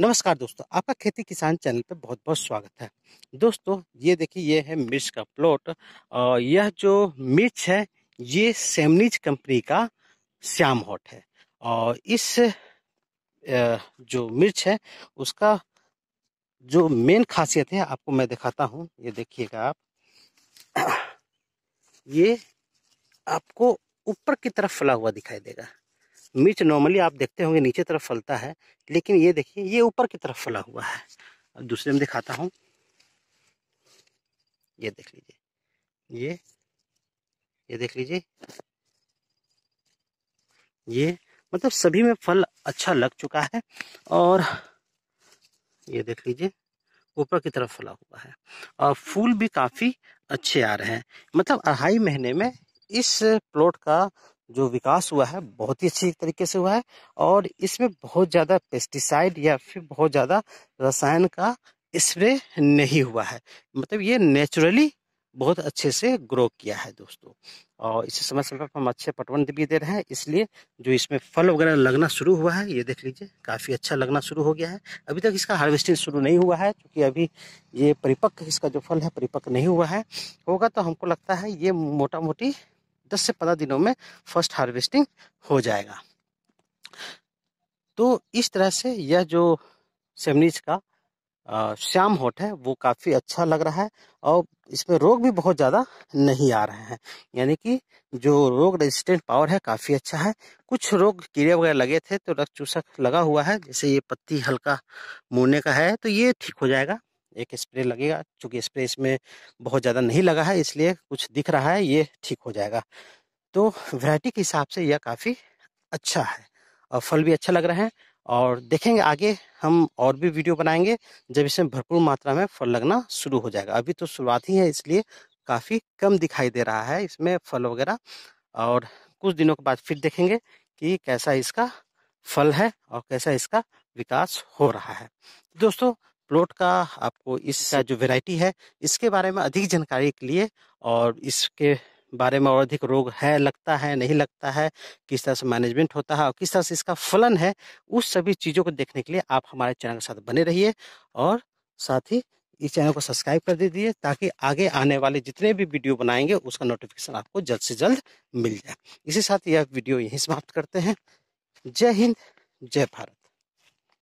नमस्कार दोस्तों आपका खेती किसान चैनल पर बहुत बहुत स्वागत है दोस्तों ये देखिए ये है मिर्च का प्लॉट और यह जो मिर्च है ये सेमनीज कंपनी का श्याम हॉट है और इस जो मिर्च है उसका जो मेन खासियत है आपको मैं दिखाता हूँ ये देखिएगा आप ये आपको ऊपर की तरफ फला हुआ दिखाई देगा मिर्च नॉर्मली आप देखते होंगे नीचे तरफ फलता है लेकिन ये देखिए ये ऊपर की तरफ फला हुआ है अब दूसरे में दिखाता हूँ ये देख लीजिए ये ये देख लीजिए ये मतलब सभी में फल अच्छा लग चुका है और ये देख लीजिए ऊपर की तरफ फला हुआ है और फूल भी काफ़ी अच्छे आ रहे हैं मतलब अढ़ाई महीने में इस प्लॉट का जो विकास हुआ है बहुत ही अच्छी तरीके से हुआ है और इसमें बहुत ज़्यादा पेस्टिसाइड या फिर बहुत ज़्यादा रसायन का स्प्रे नहीं हुआ है मतलब ये नेचुरली बहुत अच्छे से ग्रो किया है दोस्तों और इसे समय समय पर हम अच्छे पटवन भी दे रहे हैं इसलिए जो इसमें फल वगैरह लगना शुरू हुआ है ये देख लीजिए काफ़ी अच्छा लगना शुरू हो गया है अभी तक इसका हार्वेस्टिंग शुरू नहीं हुआ है क्योंकि अभी ये परिपक्व इसका जो फल है परिपक्व नहीं हुआ है होगा तो हमको लगता है ये मोटा मोटी दस से पंद्रह दिनों में फर्स्ट हार्वेस्टिंग हो जाएगा तो इस तरह से यह जो सेमनीज का श्याम होट है वो काफ़ी अच्छा लग रहा है और इसमें रोग भी बहुत ज़्यादा नहीं आ रहे हैं यानी कि जो रोग रेजिस्टेंट पावर है काफ़ी अच्छा है कुछ रोग कीड़े वगैरह लगे थे तो रक्त चूसक लगा हुआ है जैसे ये पत्ती हल्का मुड़ने का है तो ये ठीक हो जाएगा एक स्प्रे लगेगा चूँकि स्प्रे इसमें बहुत ज़्यादा नहीं लगा है इसलिए कुछ दिख रहा है ये ठीक हो जाएगा तो वैरायटी के हिसाब से यह काफ़ी अच्छा है और फल भी अच्छा लग रहा है और देखेंगे आगे हम और भी वीडियो बनाएंगे जब इसमें भरपूर मात्रा में फल लगना शुरू हो जाएगा अभी तो शुरुआत ही है इसलिए काफ़ी कम दिखाई दे रहा है इसमें फल वगैरह और कुछ दिनों के बाद फिर देखेंगे कि कैसा इसका फल है और कैसा इसका विकास हो रहा है दोस्तों प्लॉट का आपको इसका जो वेराइटी है इसके बारे में अधिक जानकारी के लिए और इसके बारे में और अधिक रोग है लगता है नहीं लगता है किस तरह से मैनेजमेंट होता है और किस तरह से इसका फलन है उस सभी चीज़ों को देखने के लिए आप हमारे चैनल के साथ बने रहिए और साथ ही इस चैनल को सब्सक्राइब कर दीजिए ताकि आगे आने वाले जितने भी वीडियो बनाएंगे उसका नोटिफिकेशन आपको जल्द से जल्द मिल जाए इसी साथ यह वीडियो यहीं समाप्त करते हैं जय हिंद जय भारत